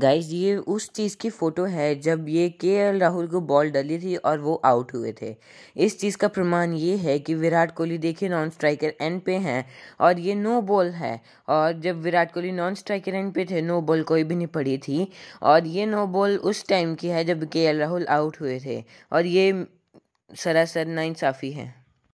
guys ये उस चीज़ की फ़ोटो है जब ये के एल राहुल को बॉल डली थी और वो आउट हुए थे इस चीज़ का प्रमाण ये है कि विराट कोहली देखिए नॉन स्ट्राइकर एंड पे हैं और ये नो बॉल है और जब Virat Kohli non striker end पे थे नो बॉल कोई भी नहीं पड़ी थी और ये नो बॉल उस टाइम की है जब के एल राहुल आउट हुए थे और ये सरासर नाइंसाफ़ी है